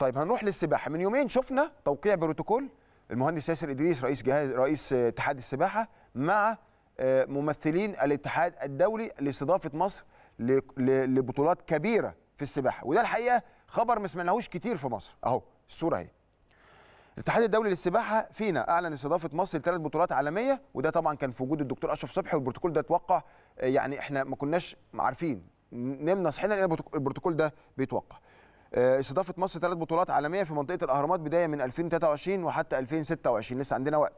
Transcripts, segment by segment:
طيب هنروح للسباحه من يومين شفنا توقيع بروتوكول المهندس ياسر ادريس رئيس جهاز رئيس اتحاد السباحه مع آه، ممثلين الاتحاد الدولي لاستضافه مصر لبطولات كبيره في السباحه وده الحقيقه خبر ما سمعناهوش كتير في مصر اهو الصوره اهي الاتحاد الدولي للسباحه فينا اعلن استضافه مصر لثلاث بطولات عالميه وده طبعا كان في وجود الدكتور اشرف صبحي والبروتوكول ده اتوقع آه، يعني احنا ما كناش عارفين نمنا صحينا البروتوكول ده بيتوقع آه، استضافه مصر ثلاث بطولات عالميه في منطقه الاهرامات بدايه من 2023 وحتى 2026 لسه عندنا وقت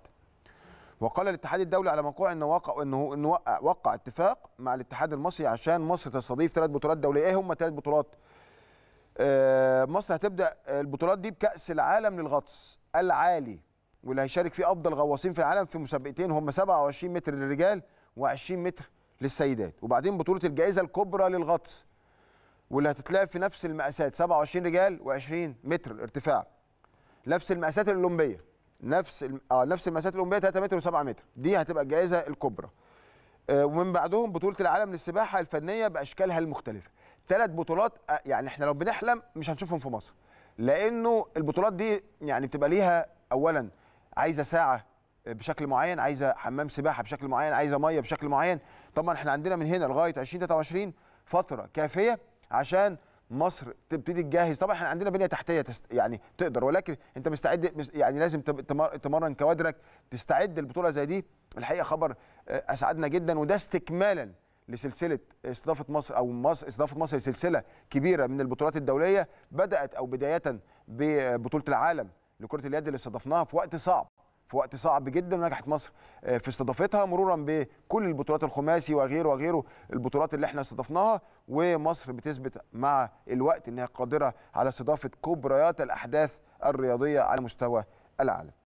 وقال الاتحاد الدولي على موقعه انه وقع انه وقع, وقع اتفاق مع الاتحاد المصري عشان مصر تستضيف ثلاث بطولات دوليه ايه هم ثلاث بطولات آه، مصر هتبدا البطولات دي بكاس العالم للغطس العالي واللي هيشارك فيه افضل غواصين في العالم في مسابقتين هم 27 متر للرجال و20 متر للسيدات وبعدين بطوله الجائزه الكبرى للغطس واللي هتتلعب في نفس المقاسات 27 رجال و20 متر ارتفاع نفس المقاسات الاولمبيه نفس اه نفس المقاسات الاولمبيه 3 متر و7 متر دي هتبقى الجائزه الكبرى آه ومن بعدهم بطوله العالم للسباحه الفنيه باشكالها المختلفه ثلاث بطولات آه يعني احنا لو بنحلم مش هنشوفهم في مصر لانه البطولات دي يعني بتبقى ليها اولا عايزه ساعه بشكل معين عايزه حمام سباحه بشكل معين عايزه ميه بشكل معين طبعا احنا عندنا من هنا لغايه 2023 فتره كافيه عشان مصر تبتدي تجهز طبعا احنا عندنا بنيه تحتيه تست يعني تقدر ولكن انت مستعد يعني لازم تمرن كوادرك تستعد لبطوله زي دي الحقيقه خبر آه، اسعدنا جدا وده استكمالا لسلسله استضافه مصر او مصر استضافه مصر لسلسله كبيره من البطولات الدوليه بدات او بدايه ببطوله العالم لكره اليد اللي استضفناها في وقت صعب في وقت صعب جدا ونجحت مصر آه، في استضافتها مرورا بكل البطولات الخماسي وغيره وغيره البطولات اللي احنا استضفناها ومصر بتثبت مع الوقت انها قادره على استضافه كبريات الاحداث الرياضيه على مستوى العالم